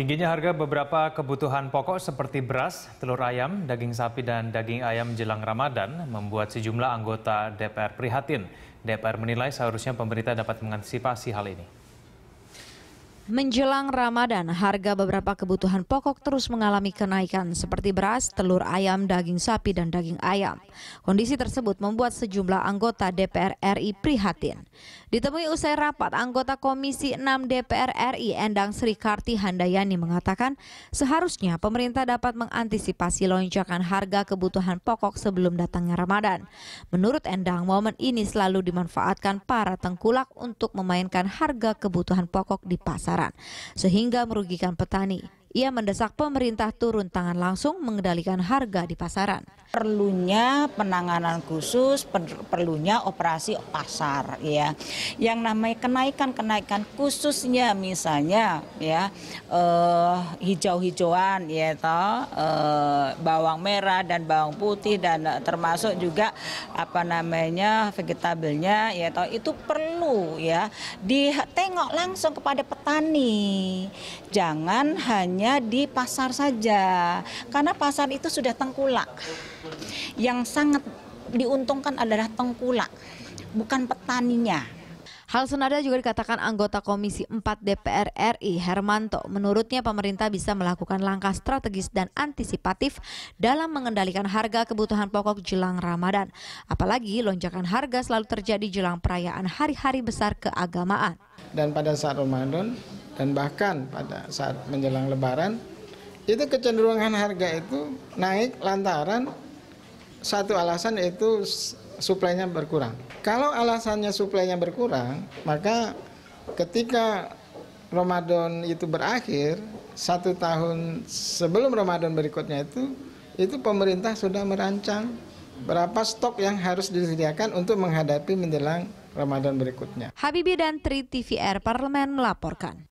Tingginya harga beberapa kebutuhan pokok seperti beras, telur ayam, daging sapi, dan daging ayam jelang Ramadan membuat sejumlah anggota DPR prihatin. DPR menilai seharusnya pemerintah dapat mengantisipasi hal ini. Menjelang Ramadan, harga beberapa kebutuhan pokok terus mengalami kenaikan seperti beras, telur ayam, daging sapi, dan daging ayam. Kondisi tersebut membuat sejumlah anggota DPR RI prihatin. Ditemui usai rapat, anggota Komisi 6 DPR RI Endang Sri Karti Handayani mengatakan seharusnya pemerintah dapat mengantisipasi lonjakan harga kebutuhan pokok sebelum datangnya Ramadan. Menurut Endang, momen ini selalu dimanfaatkan para tengkulak untuk memainkan harga kebutuhan pokok di pasar pasaran, sehingga merugikan petani. Ia mendesak pemerintah turun tangan langsung mengendalikan harga di pasaran. Perlunya penanganan khusus, perlunya operasi pasar ya. Yang namanya kenaikan-kenaikan khususnya misalnya ya eh, hijau-hijauan ya toh eh, bawang merah dan bawang putih dan termasuk juga apa namanya vegetabelnya ya toh itu perlu perlu ya ditengok langsung kepada petani. Jangan hanya di pasar saja. Karena pasar itu sudah tengkulak. Yang sangat diuntungkan adalah tengkulak, bukan petaninya. Hal senada juga dikatakan anggota Komisi 4 DPR RI Hermanto. Menurutnya pemerintah bisa melakukan langkah strategis dan antisipatif dalam mengendalikan harga kebutuhan pokok jelang Ramadan. Apalagi lonjakan harga selalu terjadi jelang perayaan hari-hari besar keagamaan. Dan pada saat Ramadan dan bahkan pada saat menjelang lebaran itu kecenderungan harga itu naik lantaran satu alasan yaitu suplainya berkurang. Kalau alasannya suplainya berkurang, maka ketika Ramadan itu berakhir, satu tahun sebelum Ramadan berikutnya itu, itu pemerintah sudah merancang berapa stok yang harus disediakan untuk menghadapi menjelang Ramadan berikutnya. Habibie dan Tri TVR Parlemen melaporkan.